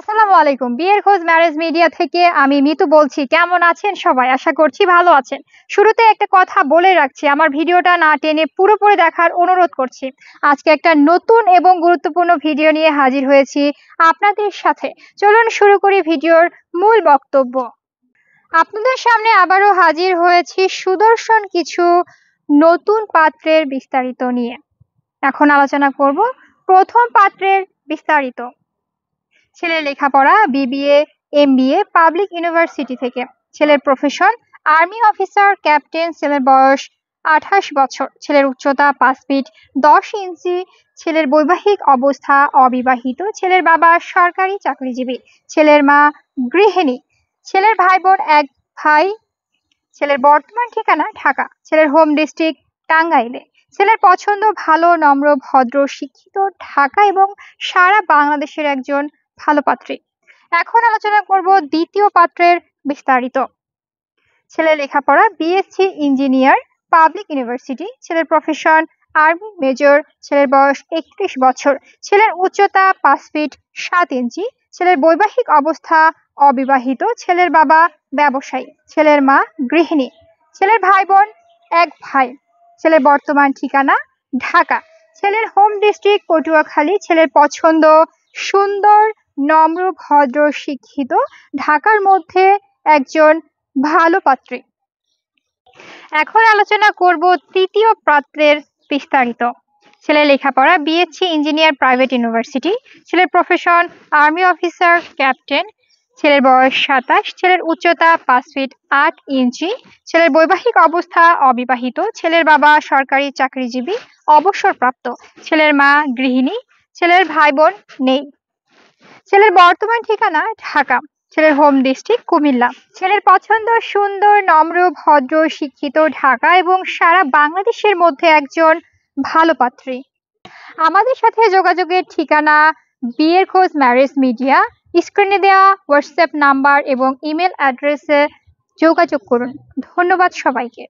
আসসালামু আলাইকুম বিয়ের খোঁজ ম্যারেজ মিডিয়া থেকে আমি মিতু বলছি কেমন আছেন সবাই আশা করছি ভালো আছেন শুরুতে একটা কথা বলে রাখছি আমার ভিডিওটা না টেনে পুরোপুরি দেখার অনুরোধ করছি আজকে একটা নতুন এবং গুরুত্বপূর্ণ ভিডিও নিয়ে হাজির হয়েছি আপনাদের সাথে চলুন শুরু করি ভিডিওর মূল বক্তব্য আপনাদের সামনে আবারও হাজির হয়েছি সুদর্শন কিছু নতুন পাত্রের বিস্তারিত নিয়ে এখন আলোচনা করব প্রথম পাত্রের বিস্তারিত ছেলের লেখাপড়া বিবিএ এমবিএ পাবলিক ইউনিভার্সিটি থেকে ছেলের প্রফেশন আর্মি অফিসার ক্যাপ্টেন ছেলের বয়স আঠাশ বছর ছেলের উচ্চতা পাঁচ ফিট দশ ইঞ্চি ছেলের বৈবাহিক অবস্থা অবিবাহিত ছেলের বাবা সরকারি চাকরিজীবী ছেলের মা গৃহিণী ছেলের ভাই বোন এক ভাই ছেলের বর্তমান ঠিকানা ঢাকা ছেলের হোম ডিস্ট্রিক্ট টাঙ্গাইলে ছেলের পছন্দ ভালো নম্র ভদ্র শিক্ষিত ঢাকা এবং সারা বাংলাদেশের একজন ভালো পাত্রী এখন আলোচনা করব দ্বিতীয় পাত্রের বিস্তারিত ছেলে লেখাপড়া বিএসসি ইঞ্জিনিয়ার পাবলিক ইউনিভার্সিটি ছেলের প্রফেশন আর্মি মেজর ছেলের বয়স একত্রিশ বছর ছেলের উচ্চতা পাঁচ ফিট সাত ইঞ্চি ছেলের বৈবাহিক অবস্থা অবিবাহিত ছেলের বাবা ব্যবসায়ী ছেলের মা গৃহিণী ছেলের ভাই বোন এক ভাই ছেলের বর্তমান ঠিকানা ঢাকা ছেলের হোম ডিস্ট্রিক্ট পটুয়াখালী ছেলের পছন্দ সুন্দর নম্র ভদ্র শিক্ষিত ঢাকার মধ্যে একজন ভালো পাত্রী এখন আলোচনা করব তৃতীয় পাত্রের বিস্তারিত ছেলে লেখাপড়া বিএসসি ইঞ্জিনিয়ার প্রাইভেট ইউনিভার্সিটি ছেলের প্রফেশন আর্মি অফিসার ক্যাপ্টেন ছেলের বয়স সাতাশ ছেলের উচ্চতা পাঁচ ফিট আট ইঞ্চি ছেলের বৈবাহিক অবস্থা অবিবাহিত ছেলের বাবা সরকারি চাকরিজীবী অবসরপ্রাপ্ত ছেলের মা গৃহিণী ছেলের ভাই বোন নেই ছেলের বর্তমান ঠিকানা ঢাকা ছেলের হোম ডিস্ট্রিক্ট কুমিল্লা ছেলের পছন্দ সুন্দর নম্র ভদ্র শিক্ষিত ঢাকা এবং সারা বাংলাদেশের মধ্যে একজন ভালো পাত্রী আমাদের সাথে যোগাযোগের ঠিকানা বিয়ের খোঁজ ম্যারেজ মিডিয়া স্ক্রিনে দেওয়া হোয়াটসঅ্যাপ নাম্বার এবং ইমেল অ্যাড্রেসে যোগাযোগ করুন ধন্যবাদ সবাইকে